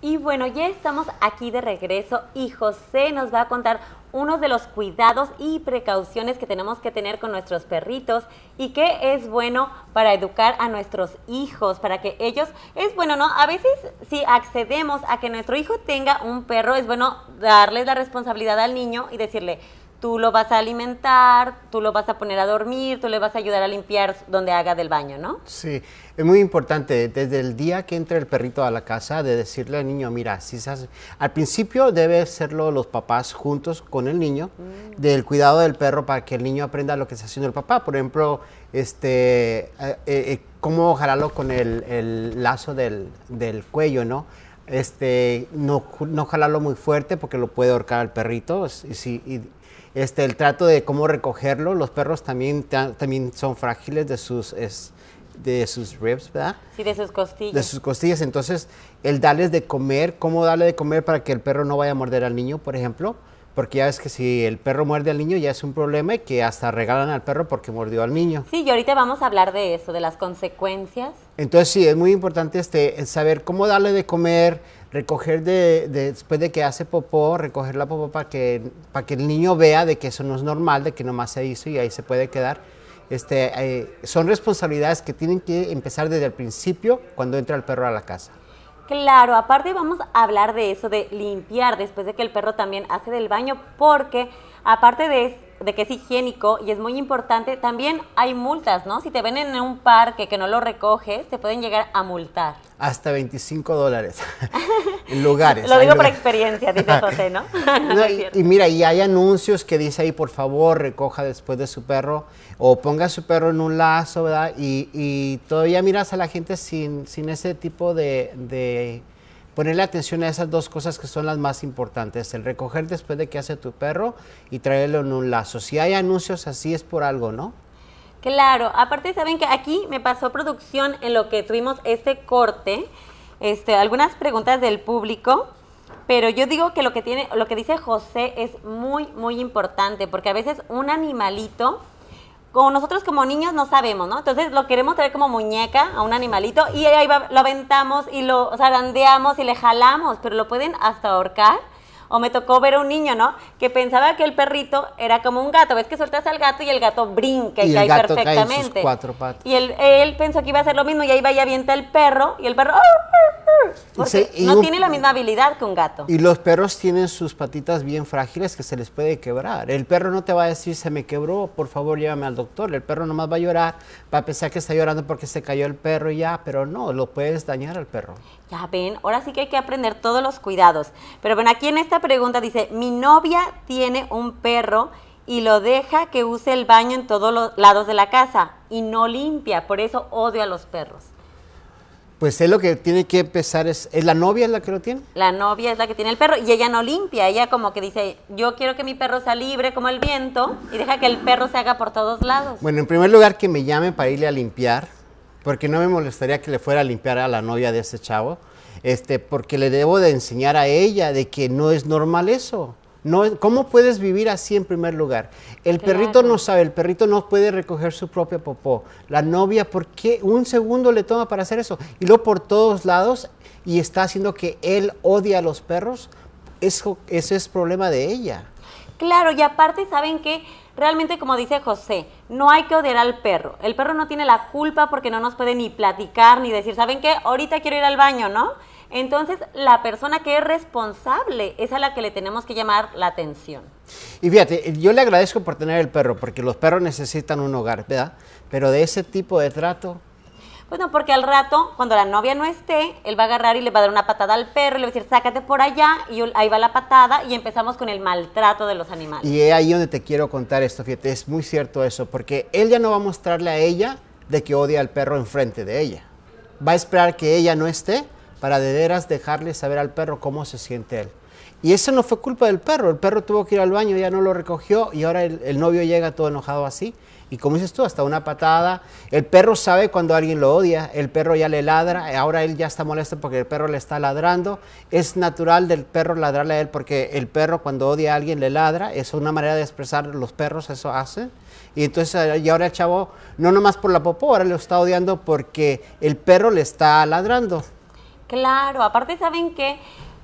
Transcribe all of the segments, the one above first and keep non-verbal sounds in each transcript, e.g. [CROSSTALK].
Y bueno, ya estamos aquí de regreso y José nos va a contar uno de los cuidados y precauciones que tenemos que tener con nuestros perritos y que es bueno para educar a nuestros hijos, para que ellos, es bueno, ¿no? A veces si accedemos a que nuestro hijo tenga un perro, es bueno darles la responsabilidad al niño y decirle, tú lo vas a alimentar, tú lo vas a poner a dormir, tú le vas a ayudar a limpiar donde haga del baño, ¿no? Sí, es muy importante desde el día que entra el perrito a la casa de decirle al niño, mira, si al principio debe serlo los papás juntos con el niño mm. del cuidado del perro para que el niño aprenda lo que está haciendo el papá, por ejemplo, este, eh, eh, eh, cómo jalarlo con el, lazo del, cuello, ¿no? este, no, no jalarlo muy fuerte porque lo puede ahorcar al perrito. Y, si, este, el trato de cómo recogerlo. Los perros también, también son frágiles de sus, de sus ribs, ¿verdad? Sí, de sus costillas. De sus costillas. Entonces, el darles de comer, cómo darle de comer para que el perro no vaya a morder al niño, por ejemplo. Porque ya ves que si el perro muerde al niño ya es un problema y que hasta regalan al perro porque mordió al niño. Sí, y ahorita vamos a hablar de eso, de las consecuencias. Entonces sí, es muy importante este, saber cómo darle de comer, recoger de, después de que hace popó, recoger la popó para que, para que el niño vea de que eso no es normal, de que nomás se hizo y ahí se puede quedar. Este, eh, son responsabilidades que tienen que empezar desde el principio cuando entra el perro a la casa. Claro, aparte vamos a hablar de eso, de limpiar después de que el perro también hace del baño, porque aparte de de que es higiénico y es muy importante. También hay multas, ¿no? Si te ven en un parque que no lo recoges, te pueden llegar a multar. Hasta 25 dólares. [LAUGHS] en lugares. Lo digo por experiencia, dice José, ¿no? [LAUGHS] y, mira, y hay anuncios que dice ahí, por favor, recoja después de su perro o ponga a su perro en un lazo, ¿verdad? Y, todavía miras a la gente sin, sin ese tipo de ponerle atención a esas dos cosas que son las más importantes, el recoger después de que hace tu perro y traerlo en un lazo. Si hay anuncios así es por algo, ¿no? Claro, aparte saben que aquí me pasó producción en lo que tuvimos este corte, este, algunas preguntas del público, pero yo digo que lo que tiene, lo que dice José es muy, muy importante, porque a veces un animalito como nosotros como niños no sabemos, ¿no? Entonces lo queremos traer como muñeca a un animalito y ahí lo aventamos y lo zarandeamos y le jalamos, pero lo pueden hasta ahorcar o me tocó ver a un niño, ¿no? Que pensaba que el perrito era como un gato. Ves que sueltas al gato y el gato brinca y, y cae perfectamente. Y él, pensó que iba a hacer lo mismo y ahí va y avienta el perro y el perro... Ah, ah, ah", porque no tiene la misma habilidad que un gato. Y los perros tienen sus patitas bien frágiles que se les puede quebrar. El perro no te va a decir, se me quebró, por favor llévame al doctor. El perro nomás va a llorar, va a pensar que está llorando porque se cayó el perro y ya, pero no, lo puedes dañar al perro. Ya ven, ahora sí que hay que aprender todos los cuidados. Pero bueno, aquí en esta pregunta dice, mi novia tiene un perro y lo deja que use el baño en todos los lados de la casa y no limpia, por eso odio a los perros. Pues es lo que tiene que empezar, es, ¿es la novia es la que lo tiene? La novia es la que tiene el perro y ella no limpia, ella como que dice, yo quiero que mi perro sea libre como el viento y deja que el perro se haga por todos lados. Bueno, en primer lugar que me llamen para irle a limpiar, porque no me molestaría que le fuera a limpiar a la novia de ese chavo, este, porque le debo de enseñar a ella de que no es normal eso. No, ¿Cómo puedes vivir así en primer lugar? El perrito no sabe, el perrito no puede recoger su propia popó. La novia, ¿por qué un segundo le toma para hacer eso? Y lo por todos lados y está haciendo que él odie a los perros. Eso, eso es problema de ella. Claro, y aparte, ¿saben que realmente como dice José, no hay que odiar al perro. El perro no tiene la culpa porque no nos puede ni platicar ni decir, ¿saben qué? Ahorita quiero ir al baño, ¿no? Entonces, la persona que es responsable es a la que le tenemos que llamar la atención. Y fíjate, yo le agradezco por tener el perro, porque los perros necesitan un hogar, ¿verdad? Pero de ese tipo de trato, bueno pues porque al rato, cuando la novia no esté, él va a agarrar y le va a dar una patada al perro, y le va a decir, sácate por allá, y ahí va la patada, y empezamos con el maltrato de los animales. Y es ahí donde te quiero contar esto, fíjate, es muy cierto eso, porque él ya no va a mostrarle a ella de que odia al perro enfrente de ella. Va a esperar que ella no esté para de veras dejarle saber al perro cómo se siente él. Y eso no fue culpa del perro. El perro tuvo que ir al baño, ya no lo recogió y ahora el, novio llega todo enojado así. Y como dices tú, hasta una patada. El perro sabe cuando alguien lo odia. El perro ya le ladra. Ahora él ya está molesto porque el perro le está ladrando. Es natural del perro ladrarle a él porque el perro cuando odia a alguien le ladra. Es una manera de expresar los perros, eso hacen. Y entonces, ah, ya ahora el chavo, no nomás por la popó, ahora lo está odiando porque el perro le está ladrando. Claro, aparte saben que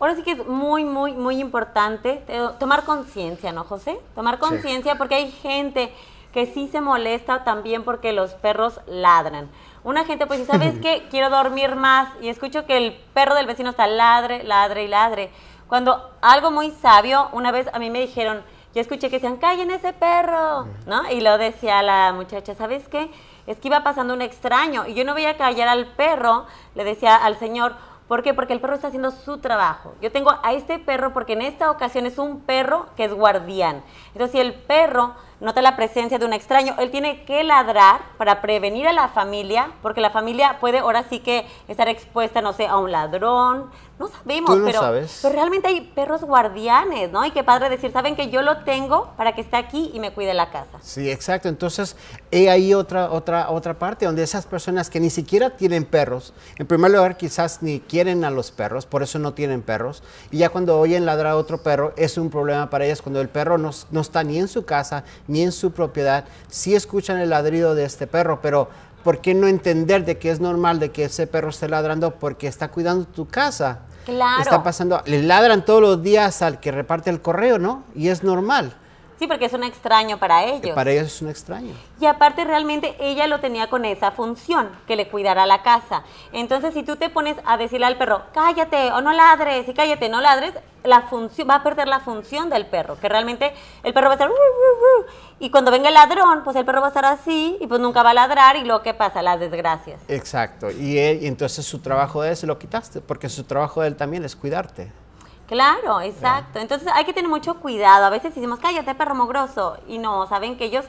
ahora sí que es muy, muy, muy importante tomar conciencia, ¿no, José? Tomar conciencia porque hay gente que sí se molesta también porque los perros ladran. Una gente, pues, ¿sabes [LAUGHS] qué? Quiero dormir más y escucho que el perro del vecino está ladre, ladre y ladre. Cuando algo muy sabio, una vez a mí me dijeron, yo escuché que decían, callen ese perro, ¿no? Y lo decía la muchacha, ¿sabes qué? Es que iba pasando un extraño y yo no veía callar al perro, le decía al señor, ¿Por qué? Porque el perro está haciendo su trabajo. Yo tengo a este perro porque en esta ocasión es un perro que es guardián. Entonces, si el perro nota la presencia de un extraño. Él tiene que ladrar para prevenir a la familia, porque la familia puede ahora sí que estar expuesta, no sé, a un ladrón. No sabemos, pero, realmente hay perros guardianes, ¿no? Y qué padre decir, saben que yo lo tengo para que esté aquí y me cuide la casa. Sí, exacto. Entonces, ...hay ahí otra, otra, otra parte donde esas personas que ni siquiera tienen perros, en primer lugar quizás ni quieren a los perros, por eso no tienen perros, y ya cuando oyen ladrar a otro perro es un problema para ellas cuando el perro no, no está ni en su casa, ni en su propiedad, sí escuchan el ladrido de este perro, pero ¿por qué no entender de que es normal de que ese perro esté ladrando porque está cuidando tu casa? Claro. Está pasando, le ladran todos los días al que reparte el correo, ¿no? Y es normal. Sí, porque es un extraño para eh, ellos. Para ellos es un extraño. Y aparte realmente ella lo tenía con esa función, que le cuidara la casa. Entonces, si tú te pones a decirle al perro, cállate o no ladres, y cállate, no ladres, la función va a perder la función del perro, que realmente el perro va a estar y cuando venga el ladrón, pues el perro va a estar así y pues nunca va a ladrar y lo que pasa, las desgracias. Exacto. Y, y entonces su trabajo es, se lo quitaste, porque su trabajo de él también es cuidarte. Claro, exacto. Entonces hay que tener mucho cuidado. A veces decimos, cállate, perro mogroso. Y no, saben que ellos,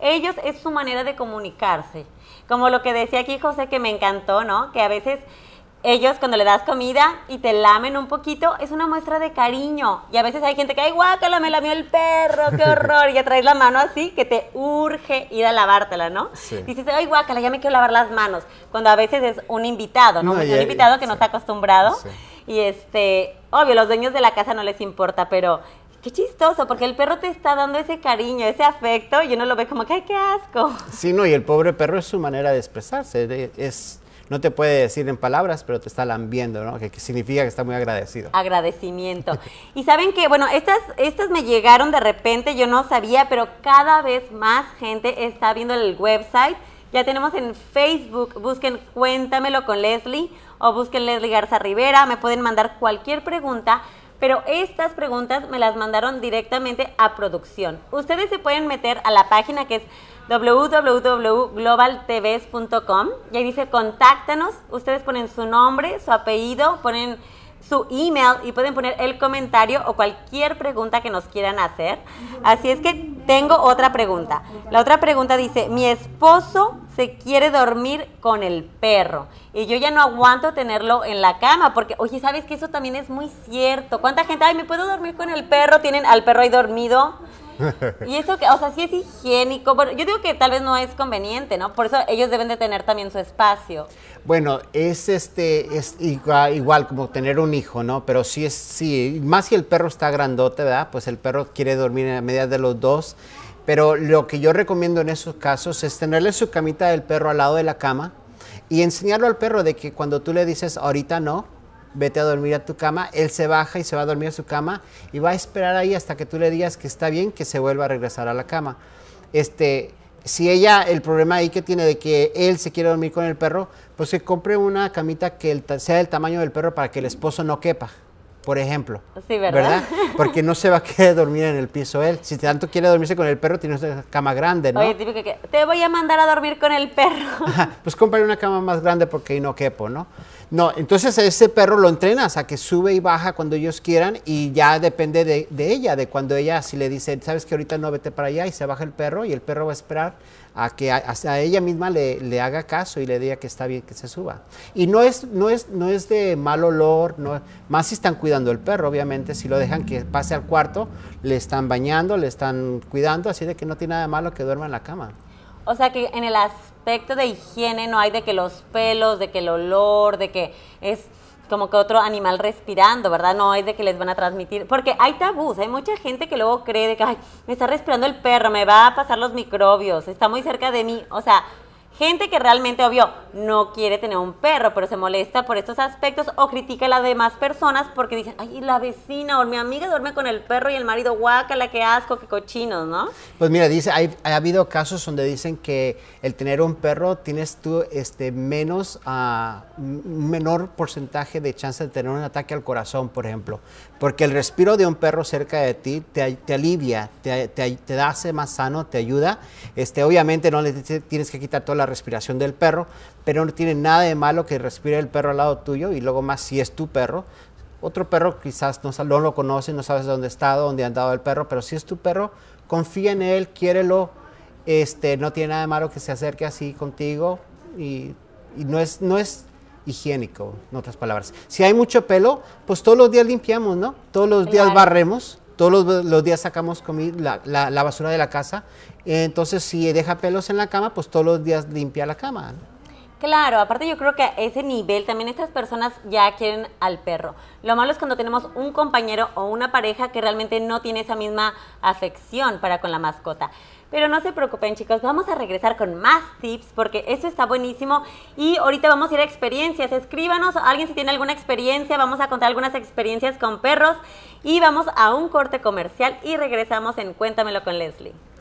ellos es su manera de comunicarse. Como lo que decía aquí José, que me encantó, ¿no? Que a veces ellos cuando le das comida y te lamen un poquito, es una muestra de cariño. Y a veces hay gente que, ay, guácala, me lamió el perro, qué [LAUGHS] horror. Y ya la mano así, que te urge ir a lavártela, ¿no? Sí. Dices, ay, guácala, ya me quiero lavar las manos. Cuando a veces es un invitado, ¿no? un invitado que no está acostumbrado. Y este, obvio, los dueños de la casa no les importa, pero qué chistoso, porque el perro te está dando ese cariño, ese afecto, y uno lo ve como que, ay, qué asco. Sí, no, y el pobre perro es su manera de expresarse, es, no te puede decir en palabras, pero te está lambiendo, ¿no? Que, significa que está muy agradecido. Agradecimiento. [LAUGHS] y saben que, bueno, estas, estas me llegaron de repente, yo no sabía, pero cada vez más gente está viendo el website. Ya tenemos en Facebook, busquen Cuéntamelo con Leslie o busquen Leslie Garza Rivera, me pueden mandar cualquier pregunta pero estas preguntas me las mandaron directamente a producción. Ustedes se pueden meter a la página que es www.globaltvs.com y ahí dice contáctanos, ustedes ponen su nombre, su apellido, ponen su email y pueden poner el comentario o cualquier pregunta que nos quieran hacer. Así es que tengo otra pregunta. La otra pregunta dice, mi esposo se quiere dormir con el perro. Y yo ya no aguanto tenerlo en la cama, porque, oye, ¿sabes que eso también es muy cierto? ¿Cuánta gente, ay, me puedo dormir con el perro? Tienen al perro ahí dormido. [LAUGHS] Y eso que, o sea, sí es higiénico. pero yo digo que tal vez no es conveniente, ¿no? Por eso ellos deben de tener también su espacio. Bueno, es este, es igual, como tener un hijo, ¿no? Pero sí es, sí, más si el perro está grandote, ¿verdad? Pues el perro quiere dormir en la media de los dos. Pero lo que yo recomiendo en esos casos es tenerle su camita del perro al lado de la cama y enseñarlo al perro de que cuando tú le dices ahorita no, vete a dormir a tu cama, él se baja y se va a dormir a su cama y va a esperar ahí hasta que tú le digas que está bien, que se vuelva a regresar a la cama. Este, si ella, el problema ahí que tiene de que él se quiere dormir con el perro, pues que compre una camita que sea del tamaño del perro para que el esposo no quepa por ejemplo. ¿verdad? Porque no se va a querer dormir en el piso él. Si tanto quiere dormirse con el perro, tiene una cama grande, ¿no? Oye, típico que te voy a mandar a dormir con el perro. pues comprar una cama más grande porque ahí no quepo, ¿no? No, entonces ese perro lo entrenas a que sube y baja cuando ellos quieran y ya depende de, ella, de cuando ella si le dice, sabes que ahorita no vete para allá y se baja el perro y el perro va a esperar a que a, ella misma le, haga caso y le diga que está bien que se suba. Y no es, no es, no es de mal olor, no, más si están cuidando el perro, obviamente, si lo dejan que pase al cuarto, le están bañando, le están cuidando, así de que no tiene nada de malo que duerma en la cama. O sea que en el aspecto aspecto de higiene no hay de que los pelos, de que el olor, de que es como que otro animal respirando, ¿verdad? No hay de que les van a transmitir, porque hay tabús, hay mucha gente que luego cree que, ay, me está respirando el perro, me va a pasar los microbios, está muy cerca de mí, o sea, Gente que realmente, obvio, no quiere tener un perro, pero se molesta por estos aspectos o critica a las demás personas porque dicen, ay, la vecina o mi amiga duerme con el perro y el marido, la qué asco, qué cochinos, ¿no? Pues mira, dice, ha habido casos donde dicen que el tener un perro tienes tú este, menos, un ah, menor porcentaje de chance de tener un ataque al corazón, por ejemplo. Porque el respiro de un perro cerca de ti te, alivia, te, hace más sano, te ayuda. Este, obviamente no le tienes que quitar toda la respiración del perro, pero no tiene nada de malo que respire el perro al lado tuyo y luego más si es tu perro. Otro perro quizás no, lo conoce, no sabes dónde ha estado, dónde ha andado el perro, pero si es tu perro, confía en él, quiérelo. Este, no tiene nada de malo que se acerque así contigo y, y no es, no es higiénico, en otras palabras. Si hay mucho pelo, pues todos los días limpiamos, ¿no? Todos los días barremos, todos los, días sacamos la, la, la, basura de la casa. Entonces, si deja pelos en la cama, pues todos los días limpia la cama. ¿no? Claro, aparte yo creo que a ese nivel también estas personas ya quieren al perro. Lo malo es cuando tenemos un compañero o una pareja que realmente no tiene esa misma afección para con la mascota. Pero no se preocupen chicos, vamos a regresar con más tips porque esto está buenísimo y ahorita vamos a ir a experiencias. Escríbanos, alguien si tiene alguna experiencia, vamos a contar algunas experiencias con perros y vamos a un corte comercial y regresamos en Cuéntamelo con Leslie.